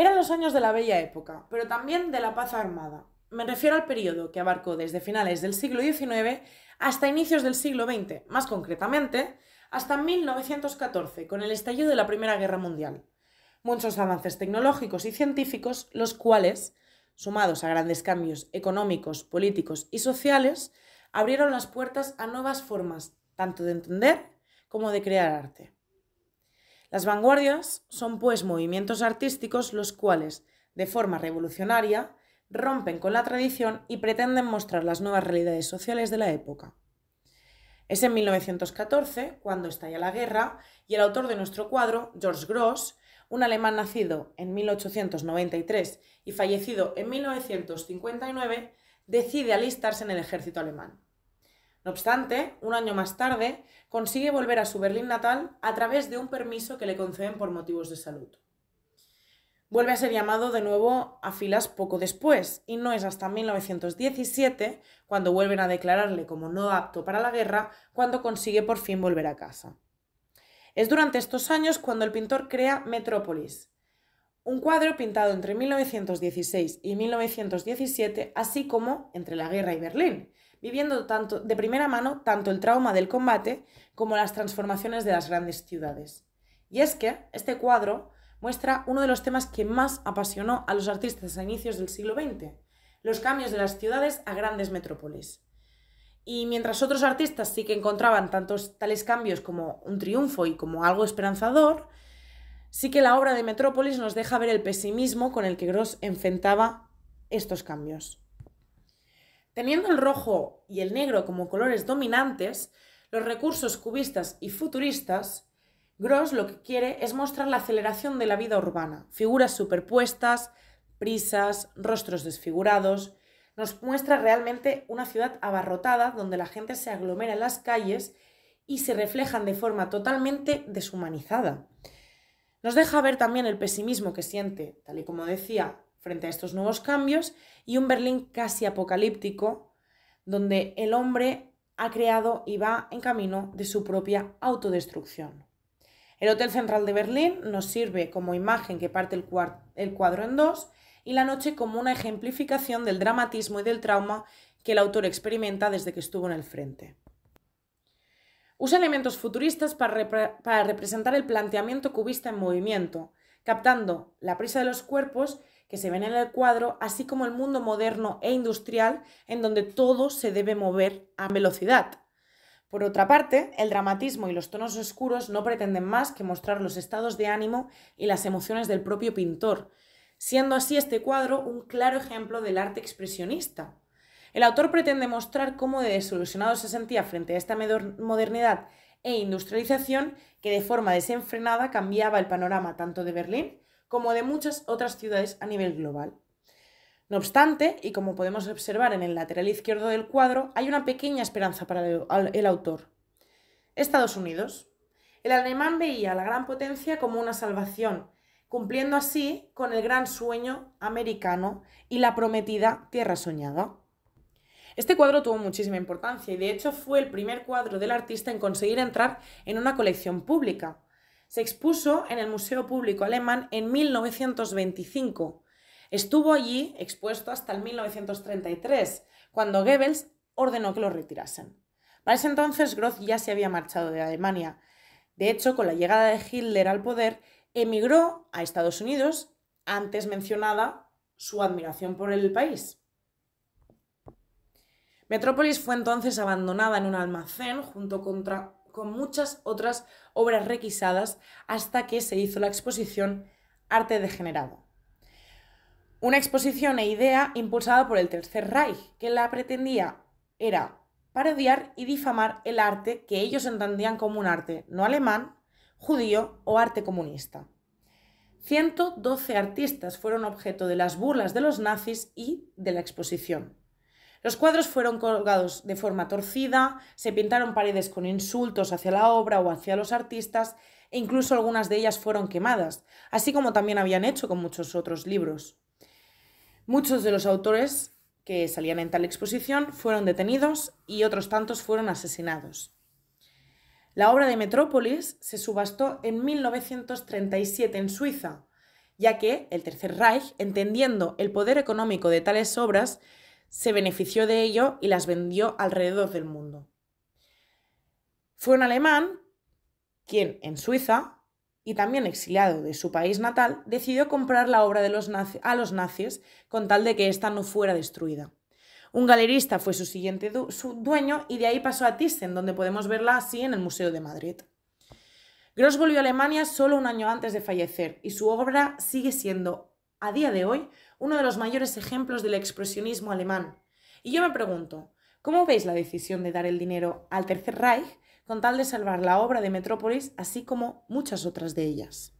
Eran los años de la Bella Época, pero también de la paz armada. Me refiero al periodo que abarcó desde finales del siglo XIX hasta inicios del siglo XX, más concretamente, hasta 1914, con el estallido de la Primera Guerra Mundial. Muchos avances tecnológicos y científicos, los cuales, sumados a grandes cambios económicos, políticos y sociales, abrieron las puertas a nuevas formas, tanto de entender como de crear arte. Las vanguardias son pues movimientos artísticos los cuales, de forma revolucionaria, rompen con la tradición y pretenden mostrar las nuevas realidades sociales de la época. Es en 1914 cuando estalla la guerra y el autor de nuestro cuadro, George Gross, un alemán nacido en 1893 y fallecido en 1959, decide alistarse en el ejército alemán. No obstante, un año más tarde, consigue volver a su Berlín natal a través de un permiso que le conceden por motivos de salud. Vuelve a ser llamado de nuevo a filas poco después, y no es hasta 1917, cuando vuelven a declararle como no apto para la guerra, cuando consigue por fin volver a casa. Es durante estos años cuando el pintor crea Metrópolis, un cuadro pintado entre 1916 y 1917, así como entre la guerra y Berlín, viviendo tanto, de primera mano tanto el trauma del combate como las transformaciones de las grandes ciudades. Y es que este cuadro muestra uno de los temas que más apasionó a los artistas a inicios del siglo XX, los cambios de las ciudades a grandes metrópolis. Y mientras otros artistas sí que encontraban tantos tales cambios como un triunfo y como algo esperanzador, sí que la obra de Metrópolis nos deja ver el pesimismo con el que Gross enfrentaba estos cambios. Teniendo el rojo y el negro como colores dominantes, los recursos cubistas y futuristas, Gross lo que quiere es mostrar la aceleración de la vida urbana, figuras superpuestas, prisas, rostros desfigurados. Nos muestra realmente una ciudad abarrotada donde la gente se aglomera en las calles y se reflejan de forma totalmente deshumanizada. Nos deja ver también el pesimismo que siente, tal y como decía, frente a estos nuevos cambios y un Berlín casi apocalíptico, donde el hombre ha creado y va en camino de su propia autodestrucción. El Hotel Central de Berlín nos sirve como imagen que parte el, cuadro en dos y la noche como una ejemplificación del dramatismo y del trauma que el autor experimenta desde que estuvo en el frente. Usa elementos futuristas para, para representar el planteamiento cubista en movimiento, captando la prisa de los cuerpos que se ven en el cuadro, así como el mundo moderno e industrial en donde todo se debe mover a velocidad. Por otra parte, el dramatismo y los tonos oscuros no pretenden más que mostrar los estados de ánimo y las emociones del propio pintor, siendo así este cuadro un claro ejemplo del arte expresionista. El autor pretende mostrar cómo de desilusionado se sentía frente a esta modernidad e industrialización que de forma desenfrenada cambiaba el panorama tanto de Berlín como de muchas otras ciudades a nivel global. No obstante, y como podemos observar en el lateral izquierdo del cuadro, hay una pequeña esperanza para el autor. Estados Unidos. El alemán veía la gran potencia como una salvación, cumpliendo así con el gran sueño americano y la prometida tierra soñada. Este cuadro tuvo muchísima importancia y de hecho fue el primer cuadro del artista en conseguir entrar en una colección pública se expuso en el Museo Público Alemán en 1925. Estuvo allí expuesto hasta el 1933, cuando Goebbels ordenó que lo retirasen. Para ese entonces, Groth ya se había marchado de Alemania. De hecho, con la llegada de Hitler al poder, emigró a Estados Unidos, antes mencionada su admiración por el país. Metrópolis fue entonces abandonada en un almacén junto contra con muchas otras obras requisadas hasta que se hizo la exposición Arte Degenerado. Una exposición e idea impulsada por el Tercer Reich, que la pretendía era parodiar y difamar el arte que ellos entendían como un arte no alemán, judío o arte comunista. 112 artistas fueron objeto de las burlas de los nazis y de la exposición. Los cuadros fueron colgados de forma torcida, se pintaron paredes con insultos hacia la obra o hacia los artistas e incluso algunas de ellas fueron quemadas, así como también habían hecho con muchos otros libros. Muchos de los autores que salían en tal exposición fueron detenidos y otros tantos fueron asesinados. La obra de Metrópolis se subastó en 1937 en Suiza, ya que el Tercer Reich, entendiendo el poder económico de tales obras, se benefició de ello y las vendió alrededor del mundo. Fue un alemán quien en Suiza, y también exiliado de su país natal, decidió comprar la obra de a los nazis con tal de que ésta no fuera destruida. Un galerista fue su siguiente su dueño y de ahí pasó a Thyssen, donde podemos verla así en el Museo de Madrid. Gross volvió a Alemania solo un año antes de fallecer y su obra sigue siendo, a día de hoy, uno de los mayores ejemplos del expresionismo alemán. Y yo me pregunto, ¿cómo veis la decisión de dar el dinero al Tercer Reich con tal de salvar la obra de Metrópolis, así como muchas otras de ellas?